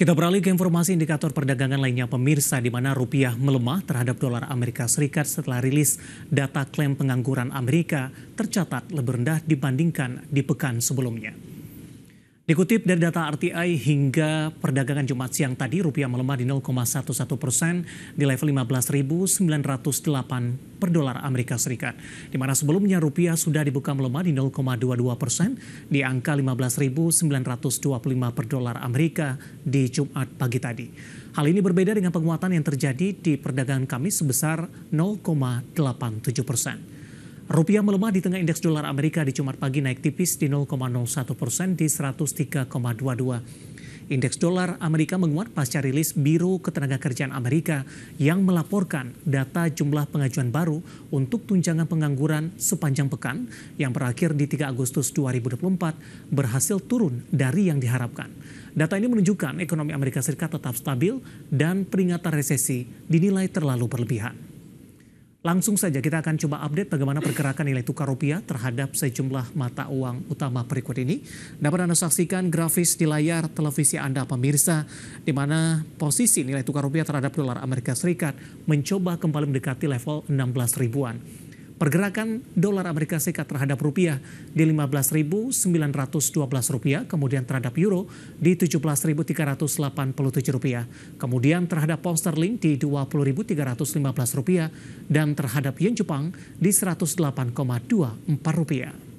Kita beralih ke informasi indikator perdagangan lainnya pemirsa di mana rupiah melemah terhadap dolar Amerika Serikat setelah rilis data klaim pengangguran Amerika tercatat lebih rendah dibandingkan di pekan sebelumnya. Dikutip dari data RTI hingga perdagangan Jumat siang tadi, rupiah melemah di 0,11 persen di level 15.908 per dolar Amerika Serikat. Di mana sebelumnya rupiah sudah dibuka melemah di 0,22 persen di angka 15.925 per dolar Amerika di Jumat pagi tadi. Hal ini berbeda dengan penguatan yang terjadi di perdagangan Kamis sebesar 0,87 persen. Rupiah melemah di tengah indeks dolar Amerika di Jumat pagi naik tipis di 0,01 persen di 103,22. Indeks dolar Amerika menguat pasca rilis Biro Ketenagakerjaan Amerika yang melaporkan data jumlah pengajuan baru untuk tunjangan pengangguran sepanjang pekan yang berakhir di 3 Agustus 2024 berhasil turun dari yang diharapkan. Data ini menunjukkan ekonomi Amerika Serikat tetap stabil dan peringatan resesi dinilai terlalu berlebihan. Langsung saja kita akan coba update bagaimana pergerakan nilai tukar rupiah terhadap sejumlah mata uang utama berikut ini. Dapat Anda saksikan grafis di layar televisi Anda pemirsa di mana posisi nilai tukar rupiah terhadap dolar Amerika Serikat mencoba kembali mendekati level 16 ribuan. Pergerakan dolar Amerika Serikat terhadap rupiah di 15.912 rupiah, kemudian terhadap euro di 17.387 rupiah, kemudian terhadap pound sterling di 20.315 rupiah, dan terhadap yen Jepang di 108,24 rupiah.